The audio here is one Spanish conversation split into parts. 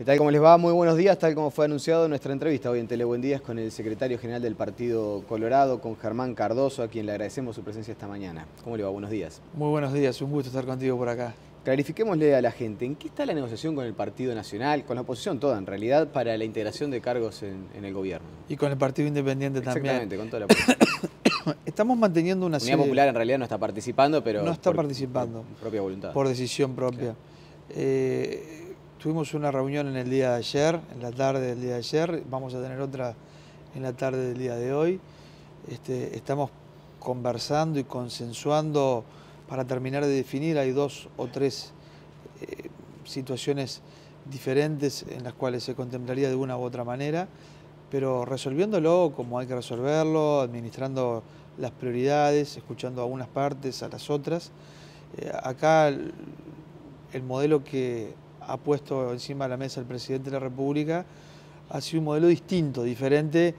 ¿Qué tal? ¿Cómo les va? Muy buenos días, tal como fue anunciado en nuestra entrevista hoy en Telebuen con el secretario general del Partido Colorado, con Germán Cardoso, a quien le agradecemos su presencia esta mañana. ¿Cómo le va? Buenos días. Muy buenos días, un gusto estar contigo por acá. Clarifiquémosle a la gente, ¿en qué está la negociación con el Partido Nacional, con la oposición toda en realidad, para la integración de cargos en, el gobierno? Y con el Partido Independiente también. Exactamente, con toda la oposición. Estamos manteniendo una Unidad Popular en realidad no está participando, pero... No está participando. Por propia voluntad. Por decisión propia. Eh, Tuvimos una reunión en el día de ayer, en la tarde del día de ayer, vamos a tener otra en la tarde del día de hoy. Este, estamos conversando y consensuando para terminar de definir, hay dos o tres eh, situaciones diferentes en las cuales se contemplaría de una u otra manera, pero resolviéndolo como hay que resolverlo, administrando las prioridades, escuchando a unas partes, a las otras. Eh, acá el modelo que ha puesto encima de la mesa el presidente de la República ha sido un modelo distinto, diferente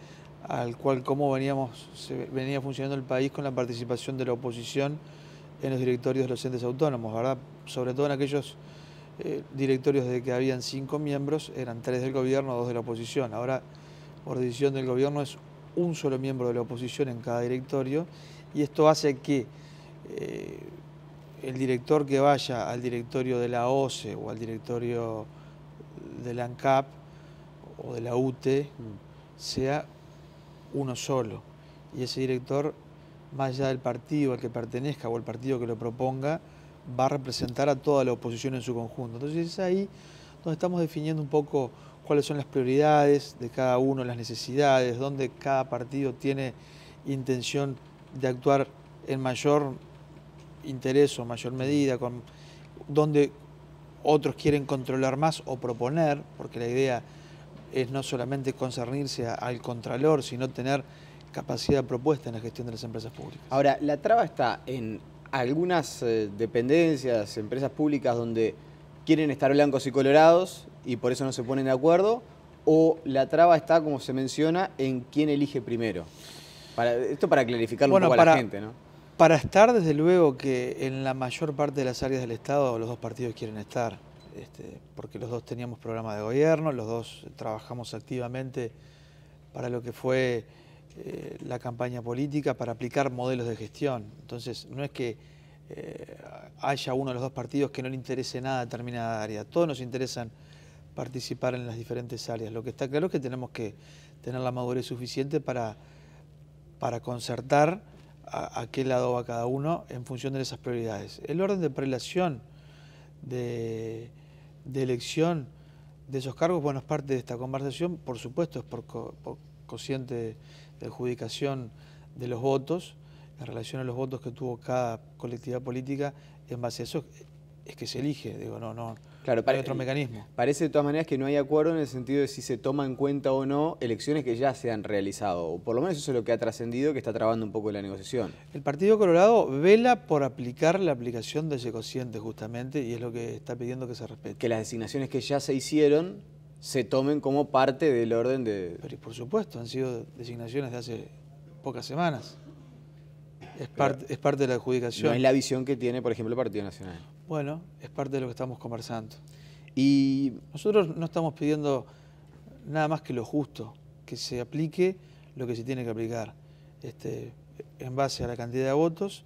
al cual como veníamos, venía funcionando el país con la participación de la oposición en los directorios de los entes autónomos, ¿verdad? Sobre todo en aquellos eh, directorios de que habían cinco miembros, eran tres del gobierno, dos de la oposición. Ahora, por decisión del gobierno, es un solo miembro de la oposición en cada directorio y esto hace que eh, el director que vaya al directorio de la OCE o al directorio de la ANCAP o de la UTE mm. sea uno solo. Y ese director, más allá del partido al que pertenezca o el partido que lo proponga, va a representar a toda la oposición en su conjunto. Entonces es ahí donde estamos definiendo un poco cuáles son las prioridades de cada uno, las necesidades, dónde cada partido tiene intención de actuar en mayor interés o mayor medida, con donde otros quieren controlar más o proponer, porque la idea es no solamente concernirse al contralor, sino tener capacidad propuesta en la gestión de las empresas públicas. Ahora, la traba está en algunas eh, dependencias, empresas públicas donde quieren estar blancos y colorados y por eso no se ponen de acuerdo, o la traba está, como se menciona, en quién elige primero. Para, esto para clarificarlo un poco a la gente, ¿no? Para estar, desde luego que en la mayor parte de las áreas del Estado los dos partidos quieren estar, este, porque los dos teníamos programa de gobierno, los dos trabajamos activamente para lo que fue eh, la campaña política, para aplicar modelos de gestión. Entonces, no es que eh, haya uno de los dos partidos que no le interese nada a determinada área, todos nos interesan participar en las diferentes áreas. Lo que está claro es que tenemos que tener la madurez suficiente para, para concertar a, qué lado va cada uno en función de esas prioridades. El orden de prelación, de, elección de esos cargos, bueno, es parte de esta conversación, por supuesto, es por, consciente de adjudicación de los votos, en relación a los votos que tuvo cada colectividad política, en base a eso es que se elige, digo, no, no, Claro, para, otro eh, mecanismo. Parece de todas maneras que no hay acuerdo en el sentido de si se toma en cuenta o no elecciones que ya se han realizado, o por lo menos eso es lo que ha trascendido, que está trabando un poco la negociación. El Partido Colorado vela por aplicar la aplicación de ese cociente justamente, y es lo que está pidiendo que se respete. Que las designaciones que ya se hicieron se tomen como parte del orden de... Pero por supuesto, han sido designaciones de hace pocas semanas. Es, parte, es parte de la adjudicación. No es la visión que tiene, por ejemplo, el Partido Nacional. Bueno, es parte de lo que estamos conversando. Y nosotros no estamos pidiendo nada más que lo justo, que se aplique lo que se tiene que aplicar, este, en base a la cantidad de votos,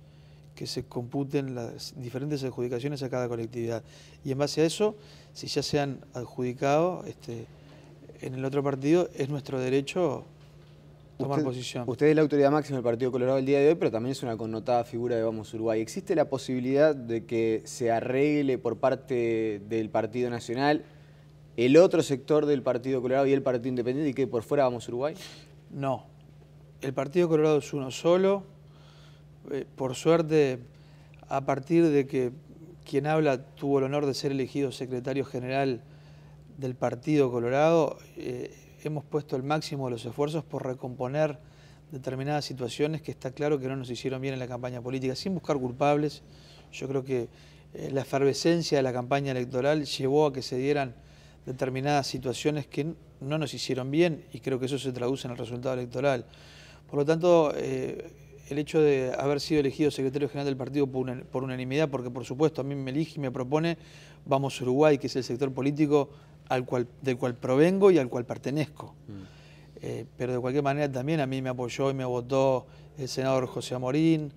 que se computen las diferentes adjudicaciones a cada colectividad. Y en base a eso, si ya se han adjudicado este, en el otro partido, es nuestro derecho tomar usted, posición. Usted es la autoridad máxima del Partido Colorado el día de hoy, pero también es una connotada figura de Vamos Uruguay. ¿Existe la posibilidad de que se arregle por parte del Partido Nacional el otro sector del Partido Colorado y el Partido Independiente y que por fuera Vamos Uruguay? No. El Partido Colorado es uno solo. Eh, por suerte, a partir de que quien habla tuvo el honor de ser elegido secretario general del Partido Colorado, eh, hemos puesto el máximo de los esfuerzos por recomponer determinadas situaciones que está claro que no nos hicieron bien en la campaña política, sin buscar culpables. Yo creo que eh, la efervescencia de la campaña electoral llevó a que se dieran determinadas situaciones que no nos hicieron bien y creo que eso se traduce en el resultado electoral. Por lo tanto, eh, el hecho de haber sido elegido secretario general del partido por, por unanimidad, porque por supuesto a mí me elige y me propone Vamos Uruguay, que es el sector político al cual, del cual provengo y al cual pertenezco. Mm. Eh, pero de cualquier manera también a mí me apoyó y me votó el senador José Amorín,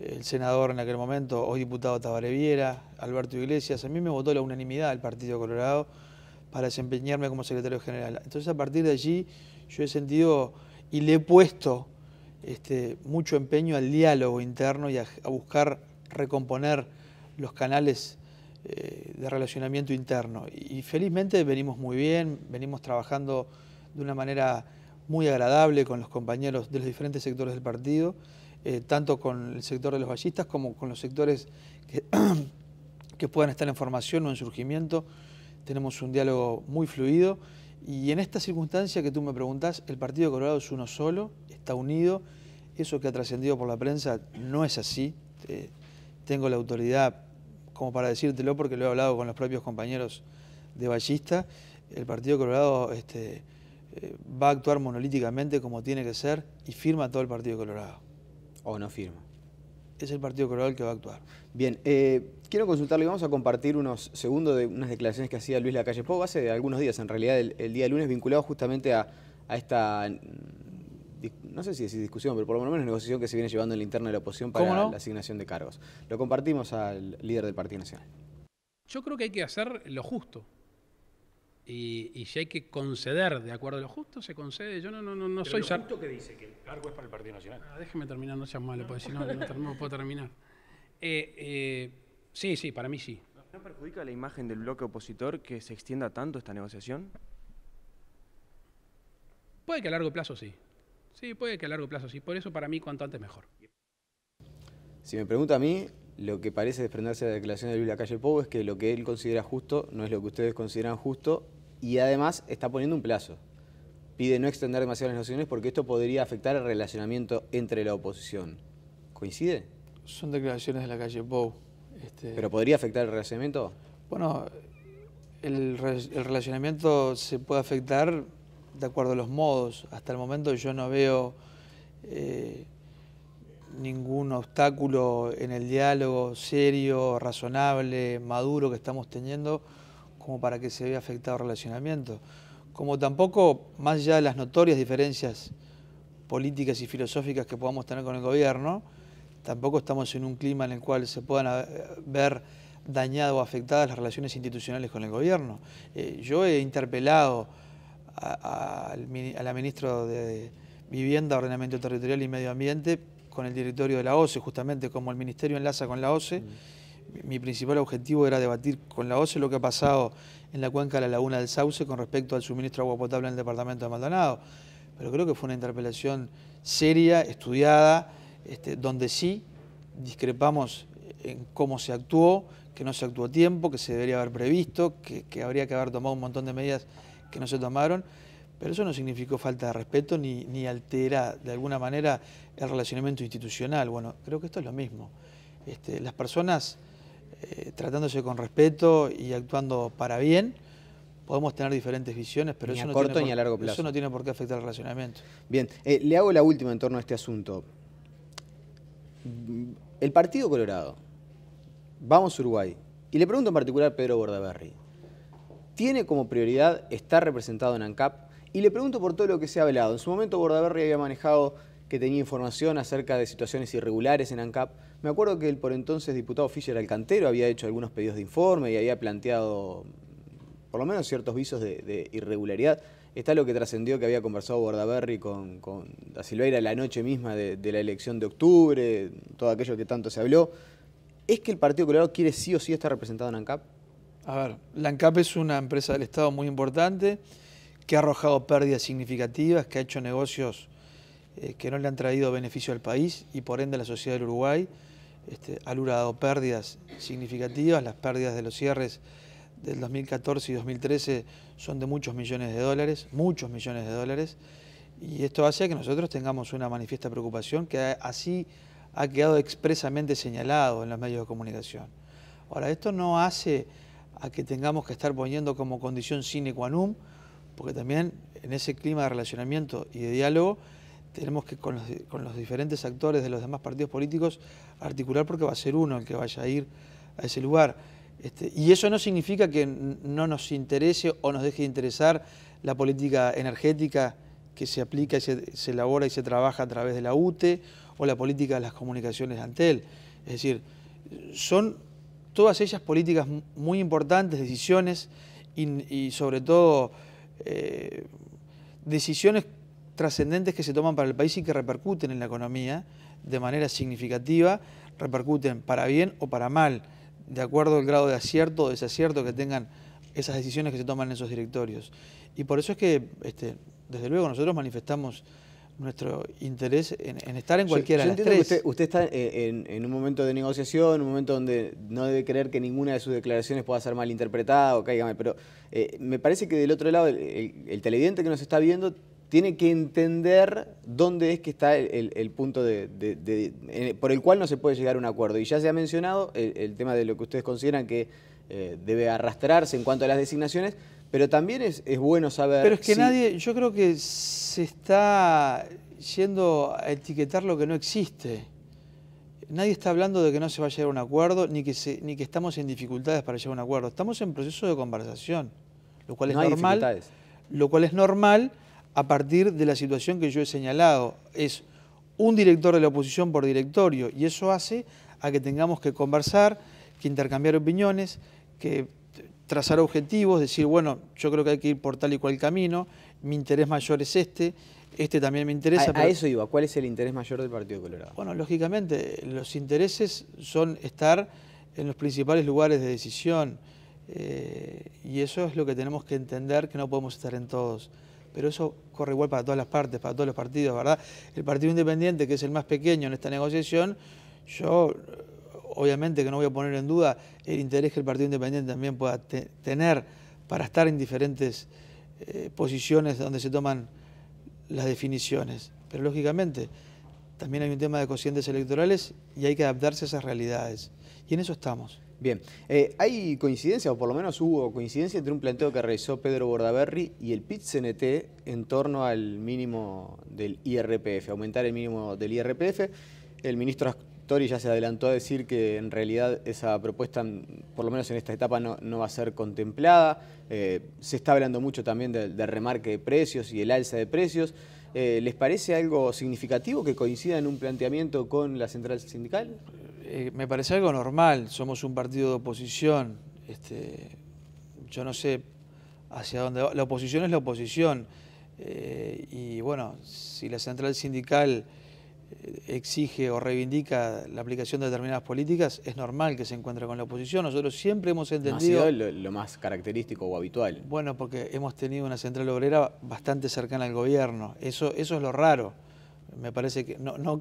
el senador en aquel momento, hoy diputado Tabareviera, Alberto Iglesias, a mí me votó la unanimidad del Partido Colorado para desempeñarme como secretario general. Entonces a partir de allí yo he sentido y le he puesto este, mucho empeño al diálogo interno y a buscar recomponer los canales eh, de relacionamiento interno. Y, felizmente venimos muy bien, venimos trabajando de una manera muy agradable con los compañeros de los diferentes sectores del partido, eh, tanto con el sector de los ballistas como con los sectores que, que puedan estar en formación o en surgimiento. Tenemos un diálogo muy fluido y en esta circunstancia que tú me preguntás, el Partido Colorado es uno solo, está unido, eso que ha trascendido por la prensa no es así. Eh, tengo la autoridad como para decírtelo porque lo he hablado con los propios compañeros de Ballista, el Partido Colorado este, eh, va a actuar monolíticamente como tiene que ser y firma todo el Partido Colorado. ¿O no firma? Es el Partido Colorado el que va a actuar. Bien, eh, quiero consultarle, vamos a compartir unos segundos de unas declaraciones que hacía Luis Lacalle Pau hace algunos días, en realidad el, día de lunes, vinculado justamente a esta no sé si es discusión, pero por lo menos es negociación que se viene llevando en la interno de la oposición para la asignación de cargos. Lo compartimos al líder del Partido Nacional. Yo creo que hay que hacer lo justo. Y, si hay que conceder de acuerdo a lo justo, se concede. Yo no, no, soy... ¿Lo justo que dice? ¿Que el cargo es para el Partido Nacional? Ah, déjeme terminar, no seas malo, no, no, puedo terminar. Eh, eh, sí, sí, para mí sí. ¿No perjudica la imagen del bloque opositor que se extienda tanto esta negociación? Puede que a largo plazo sí. Sí, puede que a largo plazo sí. Por eso para mí cuanto antes mejor. Si me pregunta a mí, lo que parece desprenderse de la declaración de Luis calle Pou es que lo que él considera justo no es lo que ustedes consideran justo y además está poniendo un plazo. Pide no extender demasiado las nociones porque esto podría afectar el relacionamiento entre la oposición. ¿Coincide? Son declaraciones de la calle Pou. Este, ¿Pero podría afectar el relacionamiento? Bueno, el relacionamiento se puede afectar de acuerdo a los modos. Hasta el momento yo no veo eh, ningún obstáculo en el diálogo serio, razonable, maduro que estamos teniendo como para que se vea afectado el relacionamiento. Como tampoco, más allá de las notorias diferencias políticas y filosóficas que podamos tener con el gobierno, tampoco estamos en un clima en el cual se puedan eh, ver dañadas o afectadas las relaciones institucionales con el gobierno. Eh, yo he interpelado a, la ministra de Vivienda, Ordenamiento Territorial y Medio Ambiente con el directorio de la OCE, justamente como el ministerio enlaza con la OCE. Mi principal objetivo era debatir con la OCE lo que ha pasado en la cuenca de la Laguna del Sauce con respecto al suministro de agua potable en el departamento de Maldonado. Pero creo que fue una interpelación seria, estudiada, este, donde sí discrepamos en cómo se actuó, que no se actuó a tiempo, que se debería haber previsto, que habría que haber tomado un montón de medidas que no se tomaron, pero eso no significó falta de respeto ni, altera de alguna manera el relacionamiento institucional. Bueno, creo que esto es lo mismo. Este, las personas eh, tratándose con respeto y actuando para bien, podemos tener diferentes visiones, pero eso, no corto, tiene por, a largo plazo. no tiene por qué afectar el relacionamiento. Bien, eh, le hago la última en torno a este asunto. El Partido Colorado, vamos a Uruguay, y le pregunto en particular a Pedro Bordaberry, tiene como prioridad estar representado en ANCAP. Y le pregunto por todo lo que se ha hablado. En su momento Bordaberry había manejado que tenía información acerca de situaciones irregulares en ANCAP. Me acuerdo que el por entonces diputado Fischer Alcantero había hecho algunos pedidos de informe y había planteado por lo menos ciertos visos de, irregularidad. Está lo que trascendió que había conversado Bordaberry con, con Da Silveira la noche misma de, de, la elección de octubre, todo aquello que tanto se habló. ¿Es que el Partido Colorado quiere sí o sí estar representado en ANCAP? A ver, Lancap es una empresa del Estado muy importante que ha arrojado pérdidas significativas, que ha hecho negocios eh, que no le han traído beneficio al país y por ende a la sociedad del Uruguay. Este, ha logrado pérdidas significativas, las pérdidas de los cierres del 2014 y 2013 son de muchos millones de dólares, muchos millones de dólares, y esto hace que nosotros tengamos una manifiesta preocupación que así ha quedado expresamente señalado en los medios de comunicación. Ahora, esto no hace a que tengamos que estar poniendo como condición sine qua non, porque también en ese clima de relacionamiento y de diálogo tenemos que con los, diferentes actores de los demás partidos políticos articular porque va a ser uno el que vaya a ir a ese lugar. Este, y eso no significa que no nos interese o nos deje de interesar la política energética que se aplica y se, elabora y se trabaja a través de la UTE o la política de las comunicaciones ante él. Es decir, son todas ellas políticas muy importantes, decisiones y, sobre todo eh, decisiones trascendentes que se toman para el país y que repercuten en la economía de manera significativa, repercuten para bien o para mal, de acuerdo al grado de acierto o desacierto que tengan esas decisiones que se toman en esos directorios. Y por eso es que, este, desde luego, nosotros manifestamos nuestro interés en, estar en cualquiera de las tres. usted, está eh, en, un momento de negociación, en un momento donde no debe creer que ninguna de sus declaraciones pueda ser malinterpretada o cáigame, pero eh, me parece que del otro lado el, televidente que nos está viendo tiene que entender dónde es que está el, punto de, por el cual no se puede llegar a un acuerdo. Y ya se ha mencionado el, tema de lo que ustedes consideran que eh, debe arrastrarse en cuanto a las designaciones, pero también es, bueno saber... Pero es que nadie, yo creo que se está yendo a etiquetar lo que no existe. Nadie está hablando de que no se vaya a llegar a un acuerdo, ni que, ni que estamos en dificultades para llegar a un acuerdo. Estamos en proceso de conversación, lo cual es normal. Lo cual es normal a partir de la situación que yo he señalado. Es un director de la oposición por directorio y eso hace a que tengamos que conversar, que intercambiar opiniones, que trazar objetivos, decir, bueno, yo creo que hay que ir por tal y cual camino, mi interés mayor es este, este también me interesa. A, eso iba, ¿cuál es el interés mayor del Partido Colorado? Bueno, lógicamente, los intereses son estar en los principales lugares de decisión eh, y eso es lo que tenemos que entender, que no podemos estar en todos. Pero eso corre igual para todas las partes, para todos los partidos, ¿verdad? El Partido Independiente, que es el más pequeño en esta negociación, yo obviamente que no voy a poner en duda el interés que el Partido Independiente también pueda tener para estar en diferentes eh, posiciones donde se toman las definiciones. Pero lógicamente también hay un tema de cocientes electorales y hay que adaptarse a esas realidades. Y en eso estamos. Bien, eh, hay coincidencia, o por lo menos hubo coincidencia entre un planteo que realizó Pedro Bordaberry y el PIT-CNT en torno al mínimo del IRPF, aumentar el mínimo del IRPF. El ministro Tori ya se adelantó a decir que en realidad esa propuesta, por lo menos en esta etapa, no, va a ser contemplada. Eh, se está hablando mucho también del remarque de precios y el alza de precios. Eh, ¿Les parece algo significativo que coincida en un planteamiento con la central sindical? Eh, me parece algo normal. Somos un partido de oposición. Este, yo no sé hacia dónde va. La oposición es la oposición. y bueno, si la central sindical exige o reivindica la aplicación de determinadas políticas, es normal que se encuentre con la oposición. Nosotros siempre hemos entendido... lo, más característico o habitual. Bueno, porque hemos tenido una central obrera bastante cercana al gobierno. Eso, es lo raro. Me parece que no, no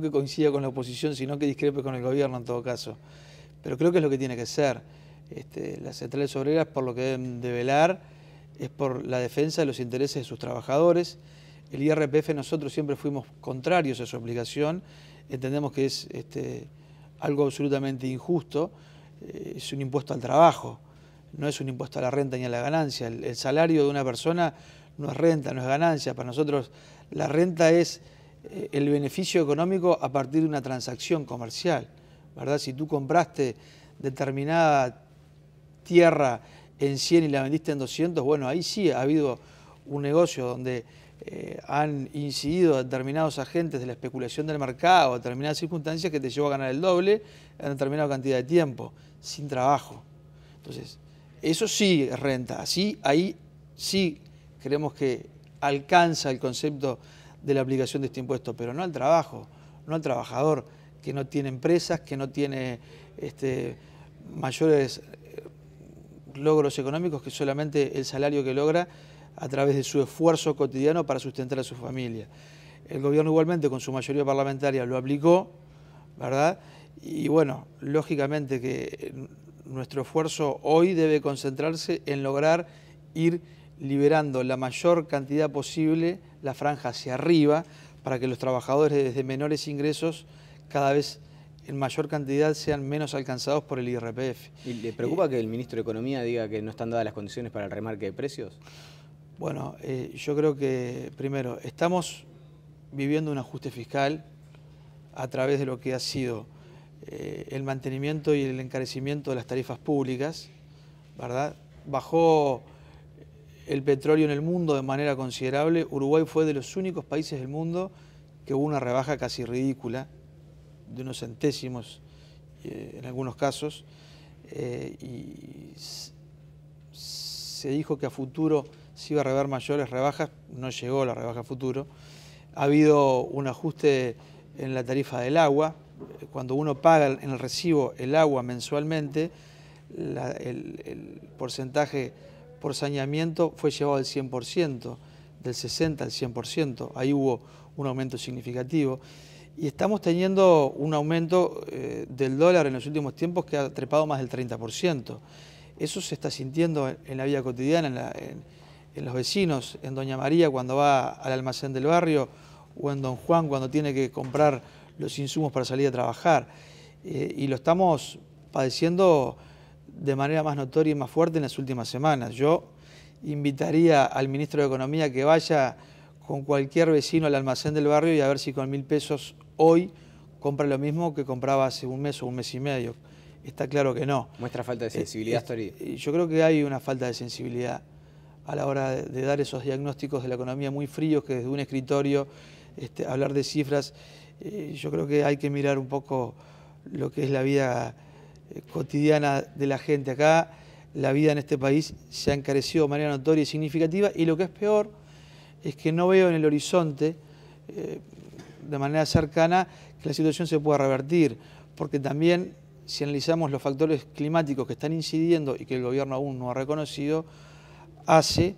que coincida con la oposición, sino que discrepe con el gobierno en todo caso. Pero creo que es lo que tiene que ser. Este, las centrales obreras por lo que deben de velar es por la defensa de los intereses de sus trabajadores, el IRPF nosotros siempre fuimos contrarios a su aplicación, entendemos que es este, algo absolutamente injusto, eh, es un impuesto al trabajo, no es un impuesto a la renta ni a la ganancia. El, salario de una persona no es renta, no es ganancia. Para nosotros la renta es eh, el beneficio económico a partir de una transacción comercial. ¿verdad? Si tú compraste determinada tierra en 100 y la vendiste en 200, bueno, ahí sí ha habido un negocio donde eh, han incidido determinados agentes de la especulación del mercado, determinadas circunstancias que te llevó a ganar el doble en determinada cantidad de tiempo, sin trabajo. Entonces, eso sí es renta, así ahí sí creemos que alcanza el concepto de la aplicación de este impuesto, pero no al trabajo, no al trabajador que no tiene empresas, que no tiene este, mayores eh, logros económicos que solamente el salario que logra a través de su esfuerzo cotidiano para sustentar a su familia. El gobierno igualmente con su mayoría parlamentaria lo aplicó, ¿verdad? Y bueno, lógicamente que nuestro esfuerzo hoy debe concentrarse en lograr ir liberando la mayor cantidad posible la franja hacia arriba para que los trabajadores desde menores ingresos cada vez en mayor cantidad sean menos alcanzados por el IRPF. ¿Y le preocupa que el ministro de Economía diga que no están dadas las condiciones para el remarque de precios? Bueno, eh, yo creo que primero, estamos viviendo un ajuste fiscal a través de lo que ha sido eh, el mantenimiento y el encarecimiento de las tarifas públicas, ¿verdad? Bajó el petróleo en el mundo de manera considerable. Uruguay fue de los únicos países del mundo que hubo una rebaja casi ridícula, de unos centésimos eh, en algunos casos, y se dijo que a futuro ...si va a haber mayores rebajas, no llegó la rebaja futuro. Ha habido un ajuste en la tarifa del agua, cuando uno paga en el recibo el agua mensualmente, el, porcentaje por saneamiento fue llevado al 100%, del 60 al 100%, ahí hubo un aumento significativo. Y estamos teniendo un aumento eh, del dólar en los últimos tiempos que ha trepado más del 30%. Eso se está sintiendo en, la vida cotidiana, en la, en los vecinos, en Doña María cuando va al almacén del barrio o en Don Juan cuando tiene que comprar los insumos para salir a trabajar. Eh, y lo estamos padeciendo de manera más notoria y más fuerte en las últimas semanas. Yo invitaría al ministro de Economía que vaya con cualquier vecino al almacén del barrio y a ver si con mil pesos hoy compra lo mismo que compraba hace un mes o un mes y medio. Está claro que no. Muestra falta de eh, sensibilidad, eh, Yo creo que hay una falta de sensibilidad a la hora de, dar esos diagnósticos de la economía muy fríos que desde un escritorio este, hablar de cifras, eh, yo creo que hay que mirar un poco lo que es la vida eh, cotidiana de la gente acá. La vida en este país se ha encarecido de manera notoria y significativa y lo que es peor es que no veo en el horizonte eh, de manera cercana que la situación se pueda revertir, porque también si analizamos los factores climáticos que están incidiendo y que el gobierno aún no ha reconocido, hace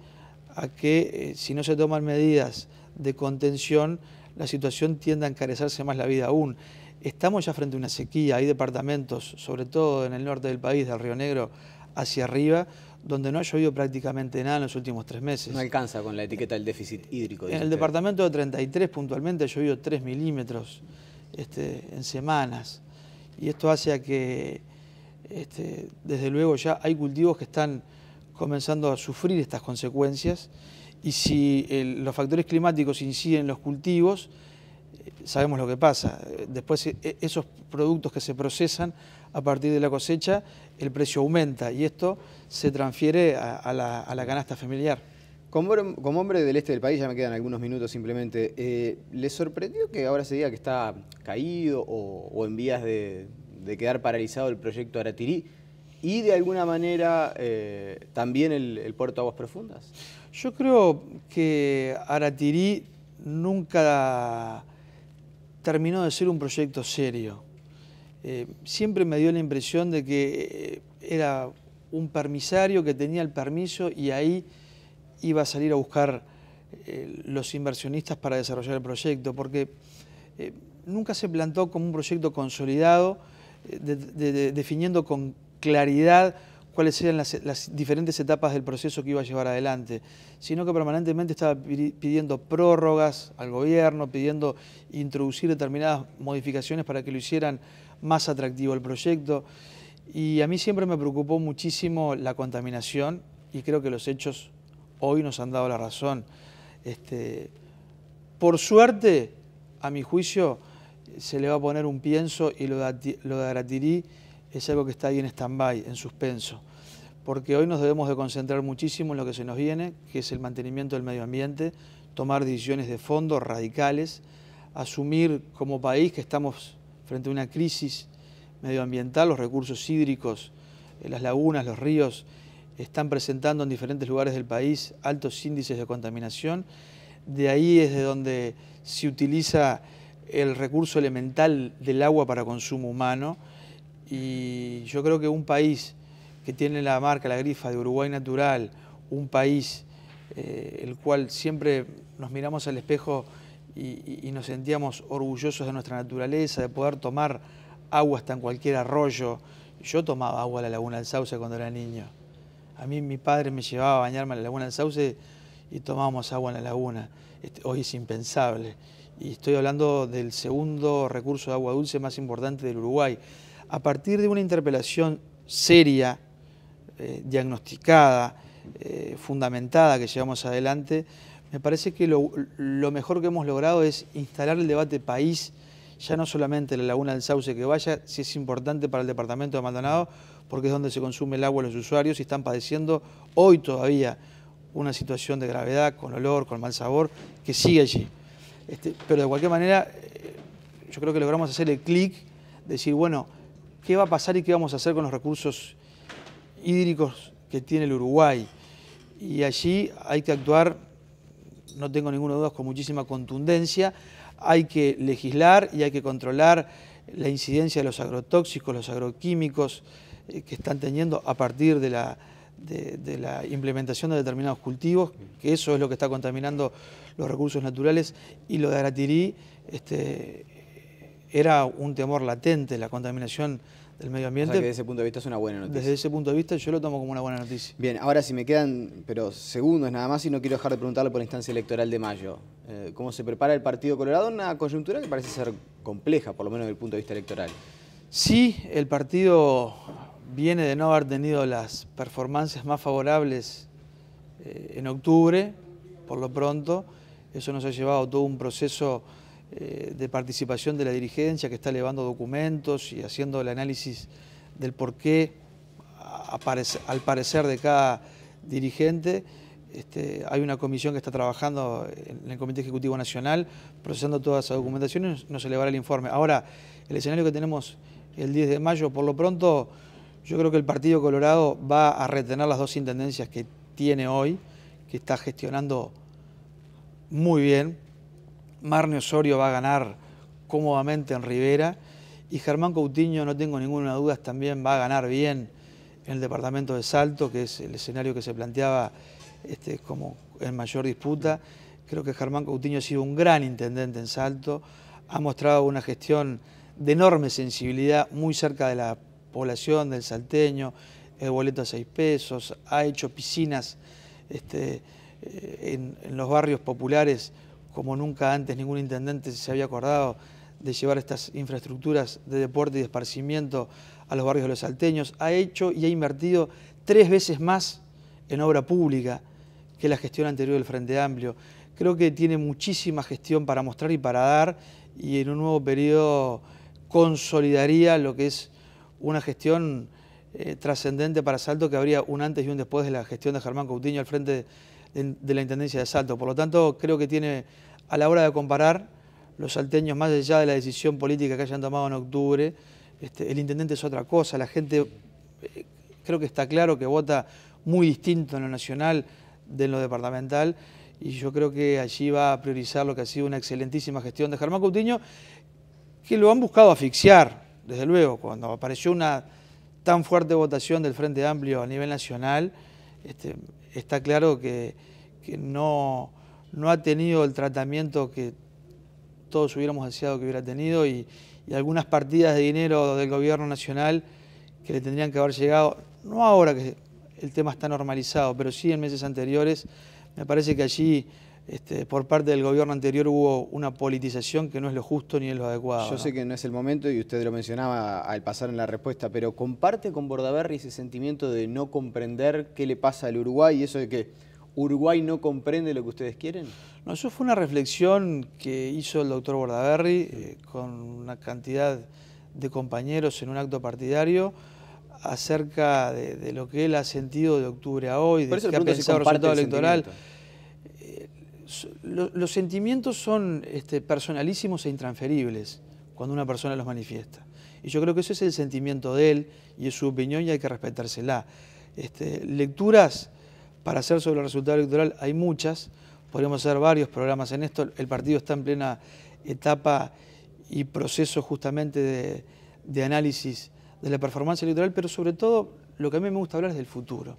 a que eh, si no se toman medidas de contención, la situación tienda a encarecerse más la vida aún. Estamos ya frente a una sequía, hay departamentos, sobre todo en el norte del país, del Río Negro hacia arriba, donde no ha llovido prácticamente nada en los últimos tres meses. No alcanza con la etiqueta del déficit hídrico. En el departamento de 33 puntualmente ha llovido 3 milímetros este, en semanas. Y esto hace a que, este, desde luego, ya hay cultivos que están comenzando a sufrir estas consecuencias y si los factores climáticos inciden en los cultivos, eh, sabemos lo que pasa. Después e, e, esos productos que se procesan a partir de la cosecha, el precio aumenta y esto se transfiere a, la, canasta familiar. Como, hombre del este del país, ya me quedan algunos minutos simplemente, les eh, ¿le sorprendió que ahora se diga que está caído o, en vías de, de quedar paralizado el proyecto Aratirí? y de alguna manera eh, también el, puerto Aguas Profundas? Yo creo que Aratirí nunca terminó de ser un proyecto serio. Eh, siempre me dio la impresión de que eh, era un permisario que tenía el permiso y ahí iba a salir a buscar los inversionistas para desarrollar el proyecto, porque nunca se plantó como un proyecto consolidado, definiendo con claridad cuáles eran las, diferentes etapas del proceso que iba a llevar adelante, sino que permanentemente estaba pidiendo prórrogas al gobierno, pidiendo introducir determinadas modificaciones para que lo hicieran más atractivo el proyecto. Y a mí siempre me preocupó muchísimo la contaminación y creo que los hechos hoy nos han dado la razón. Este, por suerte, a mi juicio, se le va a poner un pienso y lo de, lo es algo que está ahí en stand-by, en suspenso, porque hoy nos debemos de concentrar muchísimo en lo que se nos viene, que es el mantenimiento del medio ambiente, tomar decisiones de fondo radicales, asumir como país que estamos frente a una crisis medioambiental, los recursos hídricos, eh, las lagunas, los ríos, están presentando en diferentes lugares del país altos índices de contaminación. De ahí es de donde se utiliza el recurso elemental del agua para consumo humano. Y yo creo que un país que tiene la marca, la grifa de Uruguay Natural, un país eh, el cual siempre nos miramos al espejo y, nos sentíamos orgullosos de nuestra naturaleza, de poder tomar agua hasta en cualquier arroyo. Yo tomaba agua en la Laguna del Sauce cuando era niño. A mí mi padre me llevaba a bañarme en la Laguna del Sauce y tomábamos agua en la laguna. Este, hoy es impensable. Y estoy hablando del segundo recurso de agua dulce más importante del Uruguay a partir de una interpelación seria, eh, diagnosticada, eh, fundamentada que llevamos adelante, me parece que lo, mejor que hemos logrado es instalar el debate país, ya no solamente en la laguna del Sauce que vaya, si es importante para el departamento de Maldonado, porque es donde se consume el agua los usuarios y están padeciendo hoy todavía una situación de gravedad, con olor, con mal sabor, que sigue allí. Este, pero de cualquier manera, eh, yo creo que logramos hacer el clic, decir, bueno, qué va a pasar y qué vamos a hacer con los recursos hídricos que tiene el Uruguay. Y allí hay que actuar, no tengo ninguna duda, con muchísima contundencia. Hay que legislar y hay que controlar la incidencia de los agrotóxicos, los agroquímicos eh, que están teniendo a partir de la, la implementación de determinados cultivos, que eso es lo que está contaminando los recursos naturales y lo de Aratirí este, era un temor latente la contaminación del medio ambiente. O desde ese punto de vista es una buena noticia. Desde ese punto de vista yo lo tomo como una buena noticia. Bien, ahora si me quedan, pero segundos nada más, y no quiero dejar de preguntarle por la instancia electoral de mayo. Eh, ¿Cómo se prepara el Partido Colorado? Una coyuntura que parece ser compleja, por lo menos desde el punto de vista electoral. Sí, el partido viene de no haber tenido las performances más favorables eh, en octubre, por lo pronto. Eso nos ha llevado todo un proceso eh, de participación de la dirigencia que está elevando documentos y haciendo el análisis del porqué, qué, al parecer de cada dirigente, este, hay una comisión que está trabajando en el Comité Ejecutivo Nacional procesando todas esas documentaciones, no se elevará el informe. Ahora, el escenario que tenemos el 10 de mayo, por lo pronto, yo creo que el Partido Colorado va a retener las dos intendencias que tiene hoy, que está gestionando muy bien, Marne Osorio va a ganar cómodamente en Rivera y Germán Coutinho, no tengo ninguna duda, también va a ganar bien en el departamento de Salto, que es el escenario que se planteaba este, como en mayor disputa. Creo que Germán Coutinho ha sido un gran intendente en Salto, ha mostrado una gestión de enorme sensibilidad, muy cerca de la población, del salteño, el boleto a seis pesos, ha hecho piscinas este, eh, en los barrios populares como nunca antes ningún intendente se había acordado de llevar estas infraestructuras de deporte y de esparcimiento a los barrios de los salteños, ha hecho y ha invertido tres veces más en obra pública que la gestión anterior del Frente Amplio. Creo que tiene muchísima gestión para mostrar y para dar y en un nuevo periodo consolidaría lo que es una gestión eh, trascendente para Salto que habría un antes y un después de la gestión de Germán Coutinho al frente de la Intendencia de Salto. Por lo tanto, creo que tiene, a la hora de comparar, los salteños, más allá de la decisión política que hayan tomado en octubre, este, el intendente es otra cosa, la gente eh, creo que está claro que vota muy distinto en lo nacional de en lo departamental y yo creo que allí va a priorizar lo que ha sido una excelentísima gestión de Germán Coutinho, que lo han buscado asfixiar, desde luego, cuando apareció una tan fuerte votación del Frente Amplio a nivel nacional, este, está claro que, no, no, ha tenido el tratamiento que todos hubiéramos deseado que hubiera tenido y, algunas partidas de dinero del gobierno nacional que le tendrían que haber llegado, no ahora que el tema está normalizado, pero sí en meses anteriores, me parece que allí este, por parte del gobierno anterior hubo una politización que no es lo justo ni es lo adecuado. Yo sé que no es el momento y usted lo mencionaba al pasar en la respuesta, pero comparte con Bordaberry ese sentimiento de no comprender qué le pasa al Uruguay y eso de que Uruguay no comprende lo que ustedes quieren. No, eso fue una reflexión que hizo el doctor Bordaberry eh, con una cantidad de compañeros en un acto partidario acerca de, lo que él ha sentido de octubre a hoy, de que ha pensado el resultado electoral. Los, sentimientos son este, personalísimos e intransferibles cuando una persona los manifiesta. Y yo creo que ese es el sentimiento de él y es su opinión y hay que respetársela. Este, lecturas para hacer sobre el resultado electoral hay muchas, podríamos hacer varios programas en esto. El partido está en plena etapa y proceso justamente de, de análisis de la performance electoral, pero sobre todo lo que a mí me gusta hablar es del futuro,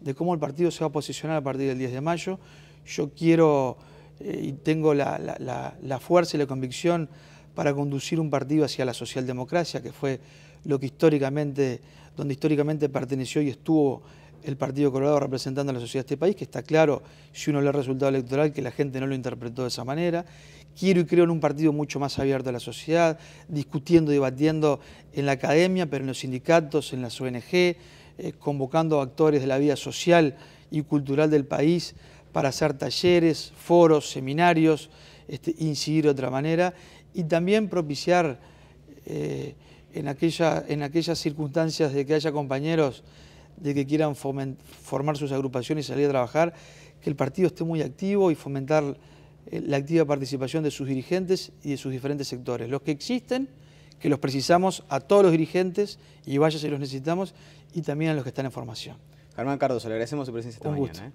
de cómo el partido se va a posicionar a partir del 10 de mayo yo quiero eh, y tengo la, fuerza y la convicción para conducir un partido hacia la socialdemocracia, que fue lo que históricamente, donde históricamente perteneció y estuvo el Partido Colorado representando a la sociedad de este país, que está claro, si uno lee el resultado electoral, que la gente no lo interpretó de esa manera. Quiero y creo en un partido mucho más abierto a la sociedad, discutiendo, y debatiendo en la academia, pero en los sindicatos, en las ONG, eh, convocando a actores de la vida social y cultural del país para hacer talleres, foros, seminarios, este, incidir de otra manera y también propiciar eh, en, en aquellas circunstancias de que haya compañeros de que quieran formar sus agrupaciones y salir a trabajar, que el partido esté muy activo y fomentar eh, la activa participación de sus dirigentes y de sus diferentes sectores. Los que existen, que los precisamos a todos los dirigentes y vaya si los necesitamos, y también a los que están en formación. Germán Cardoso, le agradecemos su presencia esta mañana. ¿eh?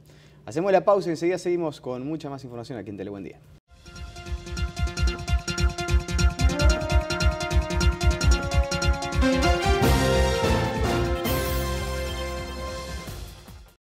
Hacemos la pausa y enseguida seguimos con mucha más información aquí en Tele Día.